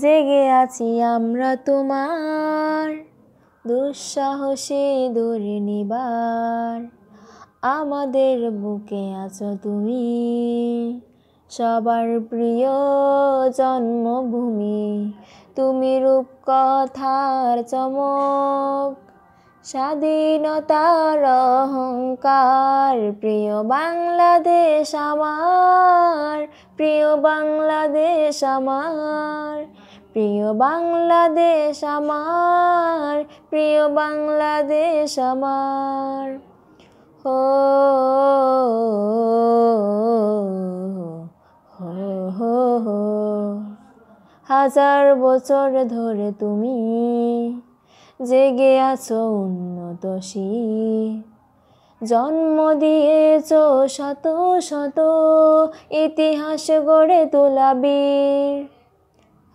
জেগে আছি আমরা তোমার দুঃসাহসে দৌড়ে নিবার আমাদের বুকে আছো তুমি সবার প্রিয় জন্মভূমি তুমি রূপকথার চমক স্বাধীনতার অহংকার প্রিয় বাংলাদেশ আমার প্রিয় বাংলাদেশ আমার প্রিয় বাংলাদেশ আমার প্রিয় বাংলাদেশ আমার হো হাজার বছর ধরে তুমি জেগে আছো উন্নত জন্ম দিয়েছ শত শত ইতিহাস গড়ে বীর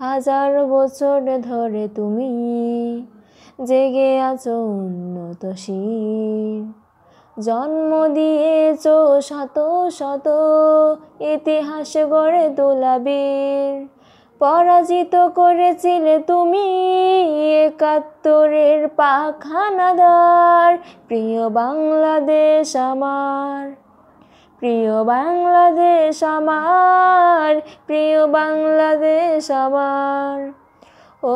হাজার বছর ধরে তুমি জেগে আছো উন্নতশীল জন্ম দিয়েছ শত শত ইতিহাস গড়ে তোলাবীর পরাজিত করেছিলে তুমি একাত্তরের পাখানাদার প্রিয় বাংলাদেশ আমার প্রিয় বাংলাদেশ আমার প্রিয় বাংলাদেশ আমার ও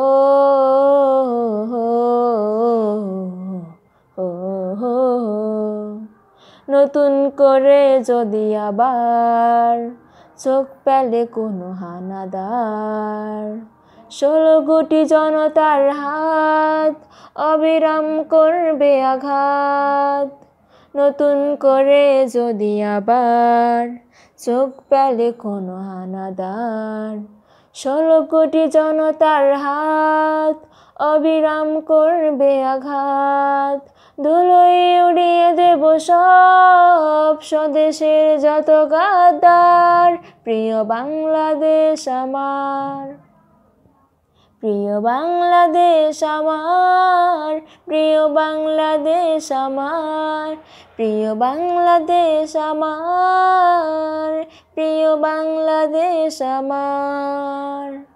নতুন করে যদি আবার চোখ পেলে কোনো হানাদার ষোলো কোটি জনতার হাত অবিরাম করবে আঘাত নতুন করে যদি আবার চোখ পেলে কোনো হানাদার ষোলো কোটি জনতার হাত অবিরাম করবে আঘাত ধুলোই উড়িয়ে দেব সব স্বদেশের যত গাদার প্রিয় বাংলাদেশ আমার প্রিয় বাংলাদেশ আমার প্রিয় বাংলাদেশ আমার প্রিয় বাংলাদেশ আমার প্রিয় বাংলাদেশ আমার